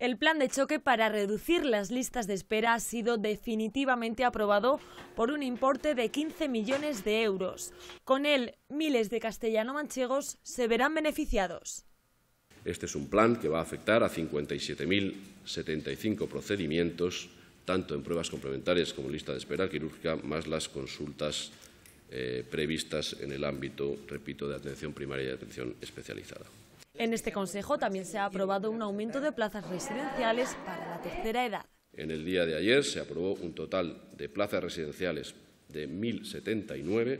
El plan de choque para reducir las listas de espera ha sido definitivamente aprobado por un importe de 15 millones de euros. Con él, miles de castellano-manchegos se verán beneficiados. Este es un plan que va a afectar a 57.075 procedimientos, tanto en pruebas complementarias como en lista de espera quirúrgica, más las consultas eh, previstas en el ámbito, repito, de atención primaria y de atención especializada. En este Consejo también se ha aprobado un aumento de plazas residenciales para la tercera edad. En el día de ayer se aprobó un total de plazas residenciales de 1.079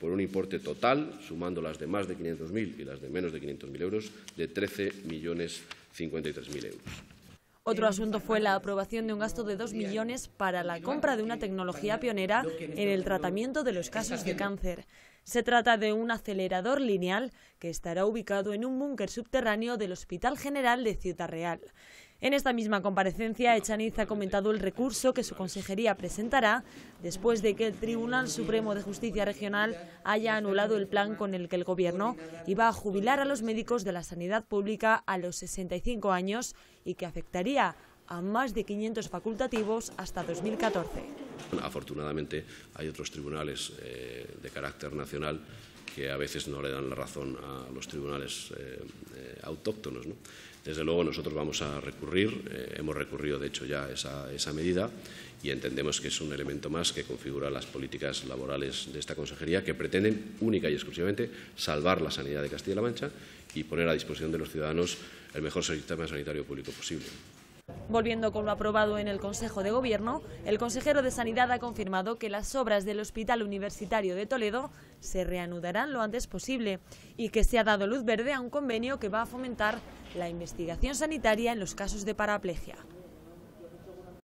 por un importe total, sumando las de más de 500.000 y las de menos de 500.000 euros, de 13.053.000 euros. Otro asunto fue la aprobación de un gasto de 2 millones para la compra de una tecnología pionera en el tratamiento de los casos de cáncer. Se trata de un acelerador lineal que estará ubicado en un búnker subterráneo del Hospital General de Ciudad Real. En esta misma comparecencia, Echaniz ha comentado el recurso que su consejería presentará después de que el Tribunal Supremo de Justicia Regional haya anulado el plan con el que el Gobierno iba a jubilar a los médicos de la sanidad pública a los 65 años y que afectaría a más de 500 facultativos hasta 2014. Afortunadamente hay otros tribunales eh, de carácter nacional que a veces no le dan la razón a los tribunales eh, eh, autóctonos. Desde luego nosotros vamos a recurrir, hemos recurrido de hecho ya a esa medida y entendemos que es un elemento más que configura las políticas laborales de esta consejería que pretenden única y exclusivamente salvar la sanidad de Castilla-La Mancha y poner a disposición de los ciudadanos el mejor sistema sanitario público posible. Volviendo con lo aprobado en el Consejo de Gobierno, el consejero de Sanidad ha confirmado que las obras del Hospital Universitario de Toledo se reanudarán lo antes posible y que se ha dado luz verde a un convenio que va a fomentar la investigación sanitaria en los casos de paraplegia.